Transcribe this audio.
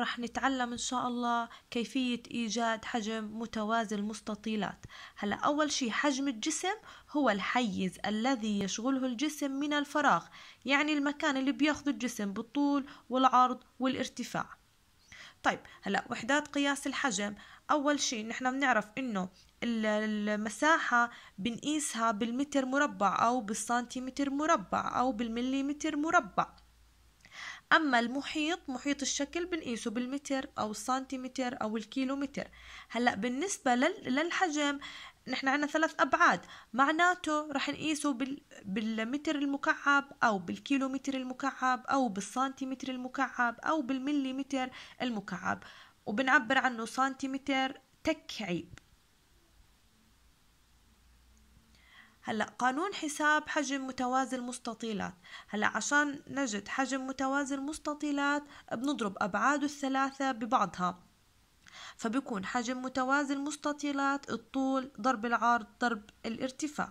رح نتعلم إن شاء الله كيفية إيجاد حجم متوازي المستطيلات هلا أول شيء حجم الجسم هو الحيز الذي يشغله الجسم من الفراغ يعني المكان اللي بياخده الجسم بالطول والعرض والارتفاع طيب هلا وحدات قياس الحجم اول شيء نحن بنعرف انه المساحة بنقيسها بالمتر مربع او بالسنتيمتر مربع او بالمليمتر مربع أما المحيط محيط الشكل بنقيسه بالمتر أو السنتيمتر أو الكيلومتر هلأ بالنسبة للحجم نحن عندنا ثلاث أبعاد معناته رح نقيسه بالمتر المكعب أو بالكيلومتر المكعب أو بالسنتيمتر المكعب أو بالمليمتر المكعب وبنعبر عنه سنتيمتر تكعيب هلا قانون حساب حجم متوازي المستطيلات هلا عشان نجد حجم متوازي المستطيلات بنضرب ابعاده الثلاثه ببعضها فبكون حجم متوازي المستطيلات الطول ضرب العرض ضرب الارتفاع